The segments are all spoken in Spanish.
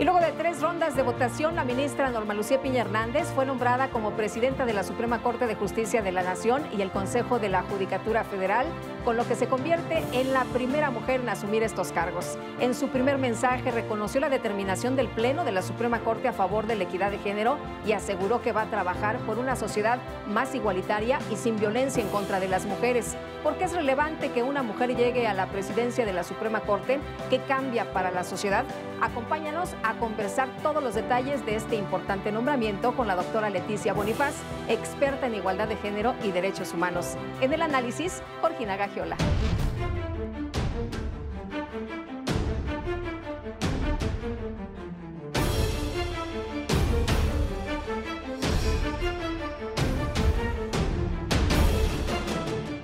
Y luego de tres rondas de votación, la ministra Norma Lucía Piña Hernández fue nombrada como presidenta de la Suprema Corte de Justicia de la Nación y el Consejo de la Judicatura Federal, con lo que se convierte en la primera mujer en asumir estos cargos. En su primer mensaje reconoció la determinación del Pleno de la Suprema Corte a favor de la equidad de género y aseguró que va a trabajar por una sociedad más igualitaria y sin violencia en contra de las mujeres. Porque es relevante que una mujer llegue a la presidencia de la Suprema Corte, que cambia para la sociedad Acompáñanos a conversar todos los detalles de este importante nombramiento con la doctora Leticia Bonifaz, experta en igualdad de género y derechos humanos. En el análisis, Jorgina Gagiola.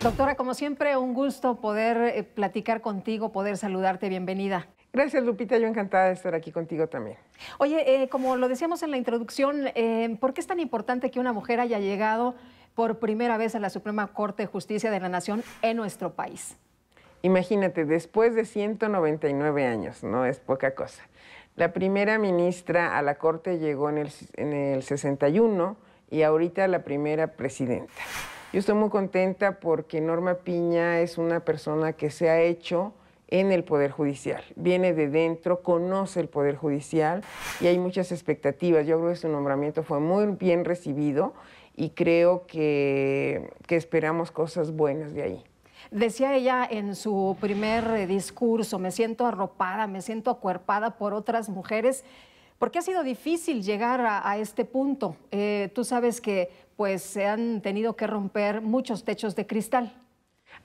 Doctora, como siempre, un gusto poder eh, platicar contigo, poder saludarte. Bienvenida. Gracias, Lupita. Yo encantada de estar aquí contigo también. Oye, eh, como lo decíamos en la introducción, eh, ¿por qué es tan importante que una mujer haya llegado por primera vez a la Suprema Corte de Justicia de la Nación en nuestro país? Imagínate, después de 199 años, no es poca cosa. La primera ministra a la Corte llegó en el 61 y ahorita la primera presidenta. Yo estoy muy contenta porque Norma Piña es una persona que se ha hecho en el Poder Judicial. Viene de dentro, conoce el Poder Judicial y hay muchas expectativas. Yo creo que su nombramiento fue muy bien recibido y creo que, esperamos cosas buenas de ahí. Decía ella en su primer eh, discurso, me siento arropada, me siento acuerpada por otras mujeres. ¿Por qué ha sido difícil llegar a, este punto? Eh, tú sabes que pues, se han tenido que romper muchos techos de cristal.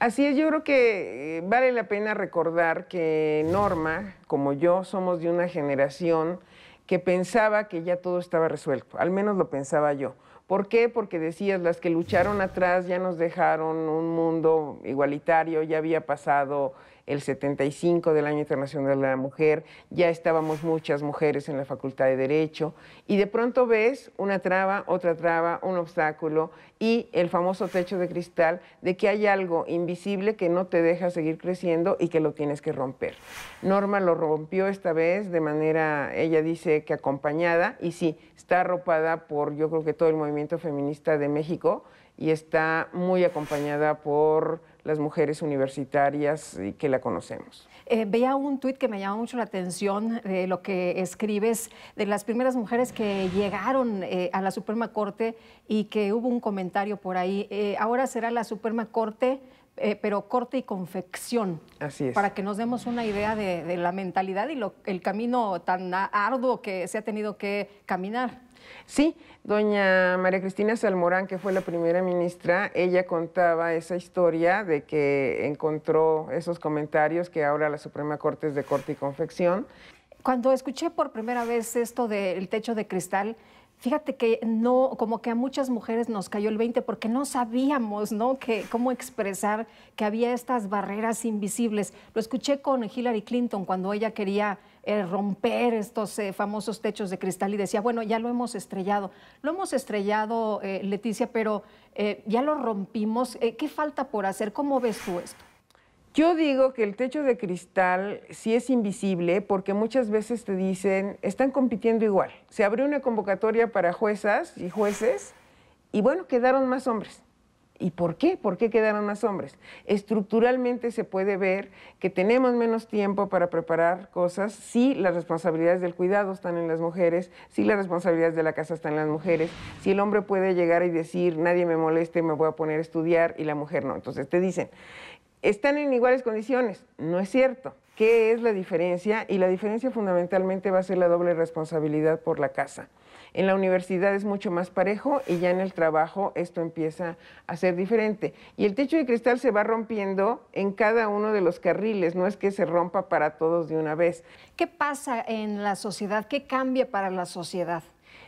Así es, yo creo que eh, vale la pena recordar que Norma, como yo, somos de una generación que pensaba que ya todo estaba resuelto, al menos lo pensaba yo. ¿Por qué? Porque decías, las que lucharon atrás ya nos dejaron un mundo igualitario, ya había pasado el 75 del Año Internacional de la Mujer, ya estábamos muchas mujeres en la Facultad de Derecho y de pronto ves una traba, otra traba, un obstáculo y el famoso techo de cristal de que hay algo invisible que no te deja seguir creciendo y que lo tienes que romper. Norma lo rompió esta vez de manera, ella dice que acompañada y sí, está arropada por yo creo que todo el movimiento feminista de México y está muy acompañada por las mujeres universitarias y que la conocemos. Eh, veía un tuit que me llama mucho la atención de lo que escribes de las primeras mujeres que llegaron eh, a la Suprema Corte y que hubo un comentario por ahí. Eh, ahora será la Suprema Corte. pero corte y confección. Así es. Para que nos demos una idea de, la mentalidad y el camino tan arduo que se ha tenido que caminar. Sí, doña María Cristina Salmorán, que fue la primera ministra, ella contaba esa historia de que encontró esos comentarios que ahora la Suprema Corte es de corte y confección. Cuando escuché por primera vez esto del techo de cristal, Fíjate que no, como que a muchas mujeres nos cayó el 20 porque no sabíamos, ¿no? cómo expresar que había estas barreras invisibles. Lo escuché con Hillary Clinton cuando ella quería eh, romper estos eh, famosos techos de cristal y decía, bueno, ya lo hemos estrellado. Lo hemos estrellado, eh, Leticia, pero ya lo rompimos. ¿Qué falta por hacer? ¿Cómo ves tú esto? Yo digo que el techo de cristal sí es invisible porque muchas veces te dicen, están compitiendo igual. Se abrió una convocatoria para juezas y jueces y bueno, quedaron más hombres. ¿Y por qué? ¿Por qué quedaron más hombres? Estructuralmente se puede ver que tenemos menos tiempo para preparar cosas si las responsabilidades del cuidado están en las mujeres, si las responsabilidades de la casa están en las mujeres, si el hombre puede llegar y decir, nadie me moleste, me voy a poner a estudiar y la mujer no. Entonces te dicen, están en iguales condiciones. No es cierto. ¿Qué es la diferencia? Y la diferencia fundamentalmente va a ser la doble responsabilidad por la casa. En la universidad es mucho más parejo y ya en el trabajo esto empieza a ser diferente. Y el techo de cristal se va rompiendo en cada uno de los carriles, no es que se rompa para todos de una vez. ¿Qué pasa en la sociedad? ¿Qué cambia para la sociedad?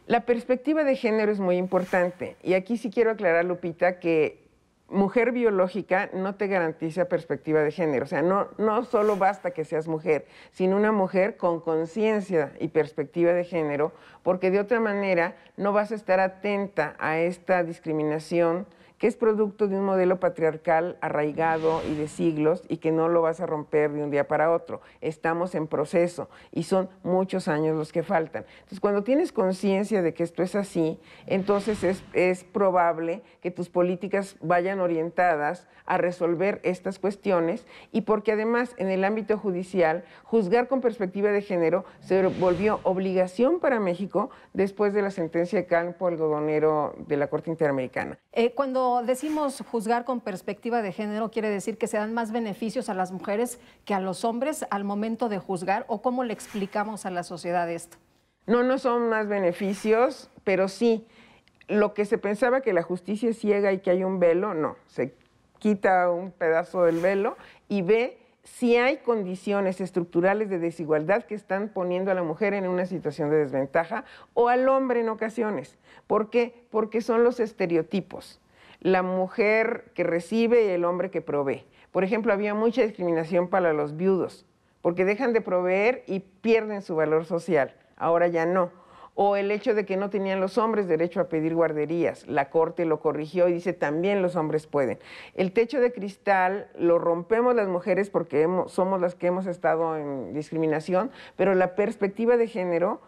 La perspectiva de género es muy importante y aquí sí quiero aclarar, Lupita, que mujer biológica no te garantiza perspectiva de género. O sea, no, no solo basta que seas mujer, sino una mujer con conciencia y perspectiva de género, porque de otra manera no vas a estar atenta a esta discriminación que es producto de un modelo patriarcal arraigado y de siglos y que no lo vas a romper de un día para otro. Estamos en proceso y son muchos años los que faltan. Entonces, cuando tienes conciencia de que esto es así, entonces es, probable que tus políticas vayan orientadas a resolver estas cuestiones y porque además en el ámbito judicial, juzgar con perspectiva de género se volvió obligación para México después de la sentencia de Campo Algodonero de la Corte Interamericana. Eh, cuando decimos juzgar con perspectiva de género, ¿quiere decir que se dan más beneficios a las mujeres que a los hombres al momento de juzgar? ¿O cómo le explicamos a la sociedad esto? No, no son más beneficios, pero sí. Lo que se pensaba que la justicia es ciega y que hay un velo, no. Se quita un pedazo del velo y ve si hay condiciones estructurales de desigualdad que están poniendo a la mujer en una situación de desventaja o al hombre en ocasiones. ¿Por qué? Porque son los estereotipos la mujer que recibe y el hombre que provee. Por ejemplo, había mucha discriminación para los viudos, porque dejan de proveer y pierden su valor social. Ahora ya no. O el hecho de que no tenían los hombres derecho a pedir guarderías. La Corte lo corrigió y dice también los hombres pueden. El techo de cristal lo rompemos las mujeres porque somos las que hemos estado en discriminación, pero la perspectiva de género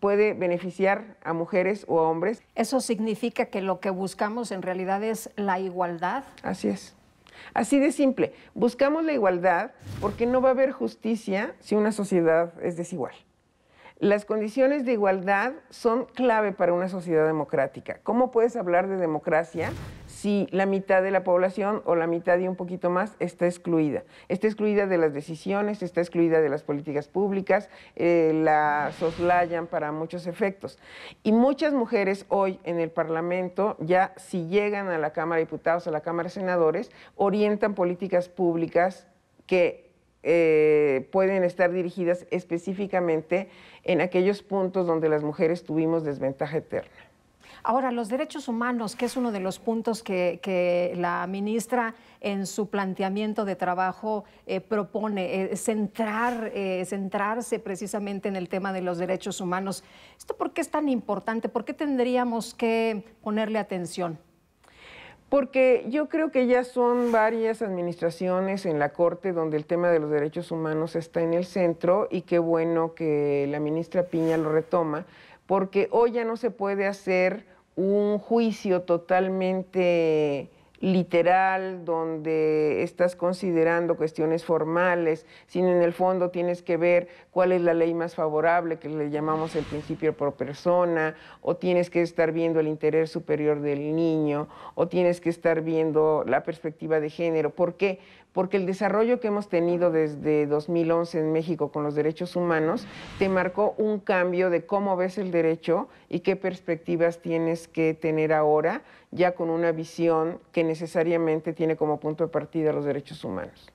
puede beneficiar a mujeres o a hombres. Eso significa que lo que buscamos en realidad es la igualdad. Así es. Así de simple. Buscamos la igualdad porque no va a haber justicia si una sociedad es desigual. Las condiciones de igualdad son clave para una sociedad democrática. ¿Cómo puedes hablar de democracia si la mitad de la población o la mitad y un poquito más está excluida. Está excluida de las decisiones, está excluida de las políticas públicas, eh, la soslayan para muchos efectos. Y muchas mujeres hoy en el Parlamento, ya si llegan a la Cámara de Diputados, a la Cámara de Senadores, orientan políticas públicas que eh, pueden estar dirigidas específicamente en aquellos puntos donde las mujeres tuvimos desventaja eterna. Ahora, los derechos humanos, que es uno de los puntos que, la ministra en su planteamiento de trabajo eh, propone, eh, centrar, eh, centrarse precisamente en el tema de los derechos humanos. ¿Esto por qué es tan importante? ¿Por qué tendríamos que ponerle atención? Porque yo creo que ya son varias administraciones en la Corte donde el tema de los derechos humanos está en el centro y qué bueno que la ministra Piña lo retoma porque hoy ya no se puede hacer un juicio totalmente literal, donde estás considerando cuestiones formales, sino en el fondo tienes que ver cuál es la ley más favorable, que le llamamos el principio por persona, o tienes que estar viendo el interés superior del niño, o tienes que estar viendo la perspectiva de género. ¿Por qué? porque el desarrollo que hemos tenido desde 2011 en México con los derechos humanos te marcó un cambio de cómo ves el derecho y qué perspectivas tienes que tener ahora, ya con una visión que necesariamente tiene como punto de partida los derechos humanos.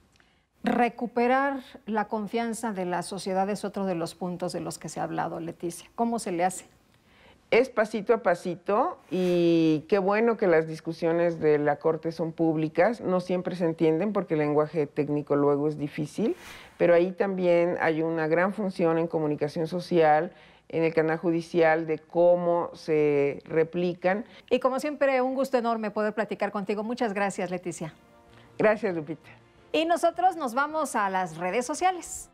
Recuperar la confianza de la sociedad es otro de los puntos de los que se ha hablado, Leticia. ¿Cómo se le hace? es pasito a pasito y qué bueno que las discusiones de la Corte son públicas. No siempre se entienden porque el lenguaje técnico luego es difícil, pero ahí también hay una gran función en comunicación social en el canal judicial de cómo se replican. Y como siempre, un gusto enorme poder platicar contigo. Muchas gracias, Leticia. Gracias, Lupita. Y nosotros nos vamos a las redes sociales.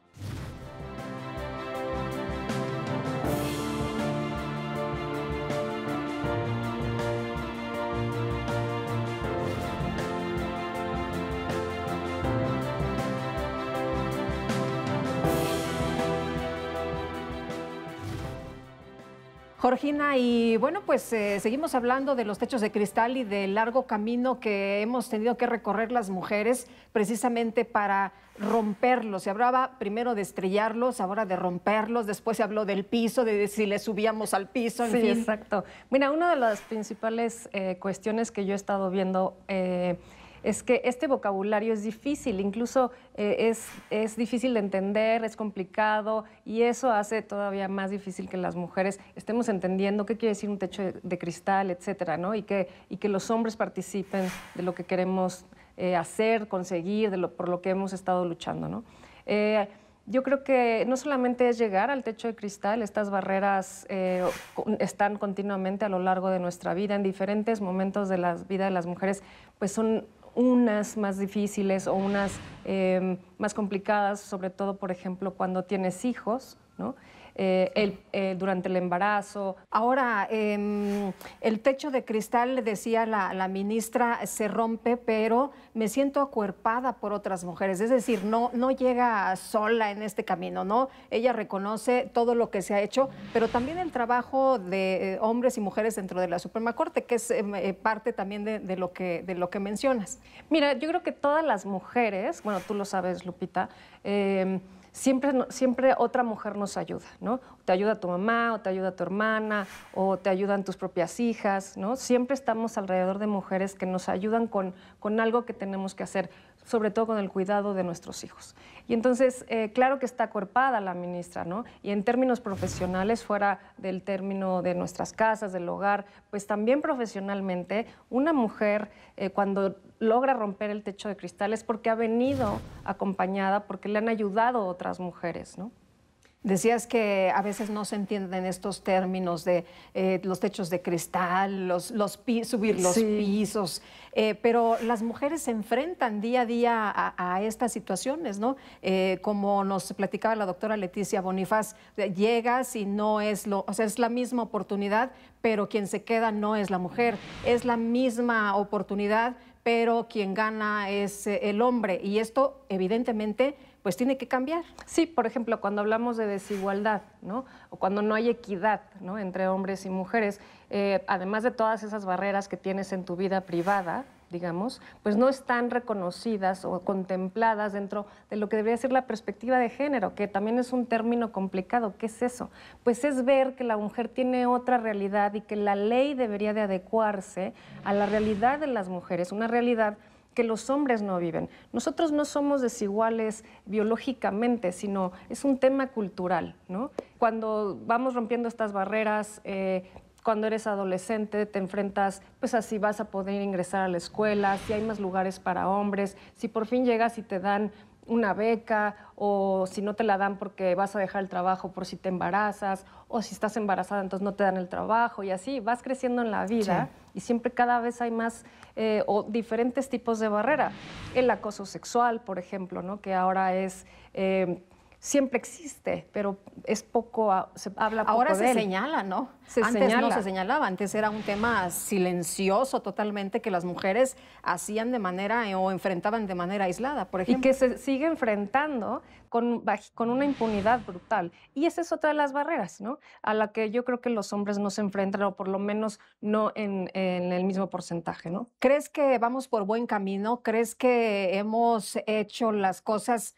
Jorgina, y bueno, pues eh, seguimos hablando de los techos de cristal y del largo camino que hemos tenido que recorrer las mujeres precisamente para romperlos. Se hablaba primero de estrellarlos, ahora de romperlos, después se habló del piso, de si le subíamos al piso, sí, exacto. Mira, una de las principales eh, cuestiones que yo he estado viendo... Eh, es que este vocabulario es difícil, incluso eh, es, es difícil de entender, es complicado y eso hace todavía más difícil que las mujeres estemos entendiendo qué quiere decir un techo de, cristal, etcétera, ¿no? Y que, y que los hombres participen de lo que queremos eh, hacer, conseguir, por lo que hemos estado luchando, ¿no? Eh, yo creo que no solamente es llegar al techo de cristal, estas barreras están continuamente a lo largo de nuestra vida, en diferentes momentos de la vida de las mujeres, pues son unas más difíciles o unas eh, más complicadas, sobre todo, por ejemplo, cuando tienes hijos, ¿no? Eh, el, eh, durante el embarazo. Ahora, em, el techo de cristal, decía la, ministra, se rompe, pero me siento acuerpada por otras mujeres. Es decir, no, no llega sola en este camino, ¿no? Ella reconoce todo lo que se ha hecho, pero también el trabajo de eh, hombres y mujeres dentro de la Suprema Corte, que es em, parte también lo que, de lo que mencionas. Mira, yo creo que todas las mujeres, bueno, tú lo sabes, Lupita, em, siempre, siempre otra mujer nos ayuda, ¿no? Te ayuda tu mamá, o te ayuda tu hermana, o te ayudan tus propias hijas, ¿no? Siempre estamos alrededor de mujeres que nos ayudan con, con algo que tenemos que hacer sobre todo con el cuidado de nuestros hijos. Y entonces, eh, claro que está acuerpada la ministra, ¿no? Y en términos profesionales, fuera del término de nuestras casas, del hogar, pues también profesionalmente, una mujer eh, cuando logra romper el techo de cristal es porque ha venido acompañada, porque le han ayudado otras mujeres, ¿no? Decías que a veces no se entienden estos términos de eh, los techos de cristal, los, subir los pisos, eh, pero las mujeres se enfrentan día a día a, estas situaciones, ¿no? Eh, como nos platicaba la doctora Leticia Bonifaz, llegas y no es lo, o sea, es la misma oportunidad, pero quien se queda no es la mujer, es la misma oportunidad, pero quien gana es el hombre. Y esto, evidentemente, pues tiene que cambiar. Sí, por ejemplo, cuando hablamos de desigualdad, O cuando no hay equidad, Entre hombres y mujeres, eh, además de todas esas barreras que tienes en tu vida privada, digamos, pues no están reconocidas o contempladas dentro de lo que debería ser la perspectiva de género, que también es un término complicado. ¿Qué es eso? Pues es ver que la mujer tiene otra realidad y que la ley debería de adecuarse a la realidad de las mujeres, una realidad que los hombres no viven. Nosotros no somos desiguales biológicamente, sino es un tema cultural, ¿no? Cuando vamos rompiendo estas barreras, eh, cuando eres adolescente te enfrentas pues así vas a poder ingresar a la escuela, si hay más lugares para hombres, si por fin llegas y te dan una beca o si no te la dan porque vas a dejar el trabajo por si te embarazas o si estás embarazada entonces no te dan el trabajo y así vas creciendo en la vida y siempre cada vez hay más eh, o diferentes tipos de barrera. El acoso sexual, por ejemplo, ¿no? que ahora es... Eh, siempre existe, pero es poco, se habla poco Ahora se señala, ¿no? antes no se señalaba, antes era un tema silencioso totalmente que las mujeres hacían de manera eh, o enfrentaban de manera aislada, por ejemplo. Y que se sigue enfrentando con, con una impunidad brutal. Y esa es otra de las barreras, ¿no? A la que yo creo que los hombres no se enfrentan, o por lo menos no en, en el mismo porcentaje, ¿no? ¿Crees que vamos por buen camino? ¿Crees que hemos hecho las cosas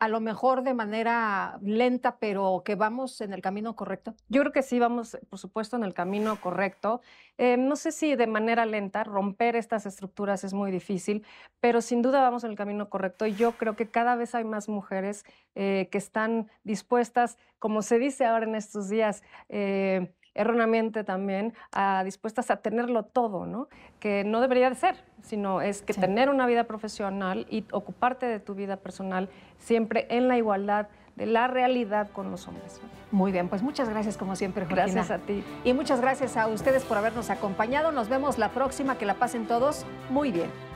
a lo mejor de manera lenta, pero que vamos en el camino correcto? Yo creo que sí, vamos, por supuesto, en el camino correcto. Eh, no sé si de manera lenta, romper estas estructuras es muy difícil, pero sin duda vamos en el camino correcto. Y yo creo que cada vez hay más mujeres eh, que están dispuestas, como se dice ahora en estos días, eh, erróneamente también ah, dispuestas a tenerlo todo, ¿no? Que no debería de ser, sino es que tener una vida profesional y ocuparte de tu vida personal siempre en la igualdad de la realidad con los hombres. Muy bien, pues muchas gracias como siempre, Gracias a ti. Y muchas gracias a ustedes por habernos acompañado. Nos vemos la próxima, que la pasen todos muy bien.